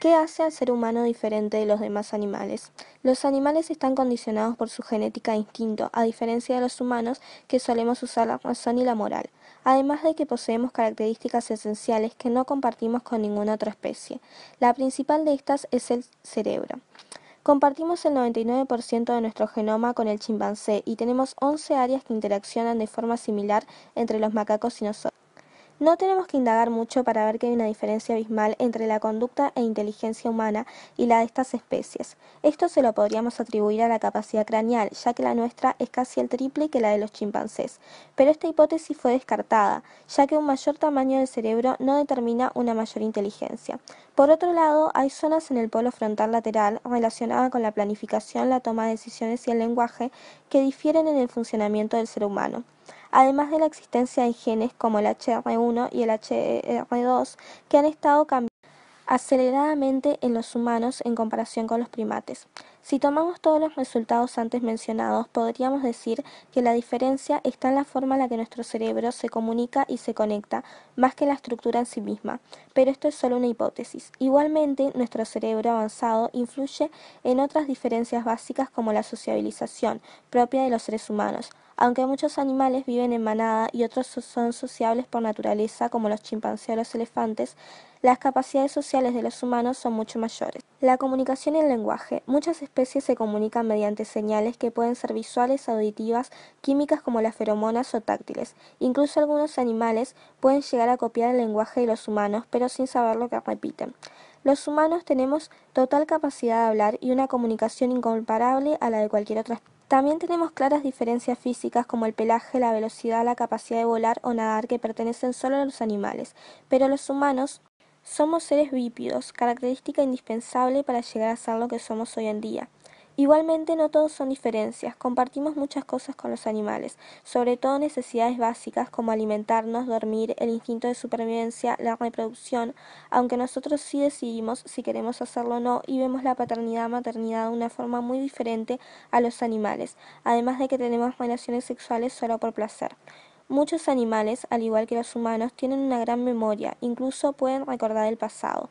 ¿Qué hace al ser humano diferente de los demás animales? Los animales están condicionados por su genética e instinto, a diferencia de los humanos que solemos usar la razón y la moral, además de que poseemos características esenciales que no compartimos con ninguna otra especie. La principal de estas es el cerebro. Compartimos el 99% de nuestro genoma con el chimpancé y tenemos 11 áreas que interaccionan de forma similar entre los macacos y nosotros. No tenemos que indagar mucho para ver que hay una diferencia abismal entre la conducta e inteligencia humana y la de estas especies. Esto se lo podríamos atribuir a la capacidad craneal, ya que la nuestra es casi el triple que la de los chimpancés. Pero esta hipótesis fue descartada, ya que un mayor tamaño del cerebro no determina una mayor inteligencia. Por otro lado, hay zonas en el polo frontal lateral relacionadas con la planificación, la toma de decisiones y el lenguaje que difieren en el funcionamiento del ser humano además de la existencia de genes como el HR1 y el HR2 que han estado cambiando aceleradamente en los humanos en comparación con los primates. Si tomamos todos los resultados antes mencionados, podríamos decir que la diferencia está en la forma en la que nuestro cerebro se comunica y se conecta, más que en la estructura en sí misma. Pero esto es solo una hipótesis. Igualmente, nuestro cerebro avanzado influye en otras diferencias básicas como la sociabilización propia de los seres humanos, aunque muchos animales viven en manada y otros son sociables por naturaleza, como los chimpancés o los elefantes, las capacidades sociales de los humanos son mucho mayores. La comunicación y el lenguaje. Muchas especies se comunican mediante señales que pueden ser visuales, auditivas, químicas como las feromonas o táctiles. Incluso algunos animales pueden llegar a copiar el lenguaje de los humanos, pero sin saber lo que repiten. Los humanos tenemos total capacidad de hablar y una comunicación incomparable a la de cualquier otra especie. También tenemos claras diferencias físicas como el pelaje, la velocidad, la capacidad de volar o nadar que pertenecen solo a los animales, pero los humanos somos seres bípidos, característica indispensable para llegar a ser lo que somos hoy en día. Igualmente no todos son diferencias, compartimos muchas cosas con los animales, sobre todo necesidades básicas como alimentarnos, dormir, el instinto de supervivencia, la reproducción, aunque nosotros sí decidimos si queremos hacerlo o no y vemos la paternidad maternidad de una forma muy diferente a los animales, además de que tenemos relaciones sexuales solo por placer. Muchos animales, al igual que los humanos, tienen una gran memoria, incluso pueden recordar el pasado.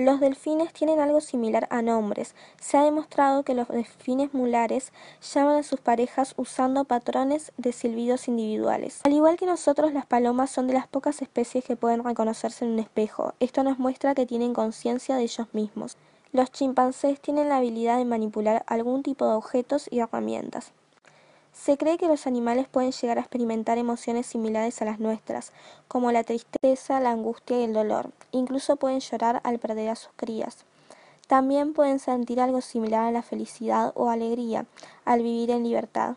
Los delfines tienen algo similar a nombres. Se ha demostrado que los delfines mulares llaman a sus parejas usando patrones de silbidos individuales. Al igual que nosotros, las palomas son de las pocas especies que pueden reconocerse en un espejo. Esto nos muestra que tienen conciencia de ellos mismos. Los chimpancés tienen la habilidad de manipular algún tipo de objetos y herramientas. Se cree que los animales pueden llegar a experimentar emociones similares a las nuestras, como la tristeza, la angustia y el dolor. Incluso pueden llorar al perder a sus crías. También pueden sentir algo similar a la felicidad o alegría al vivir en libertad.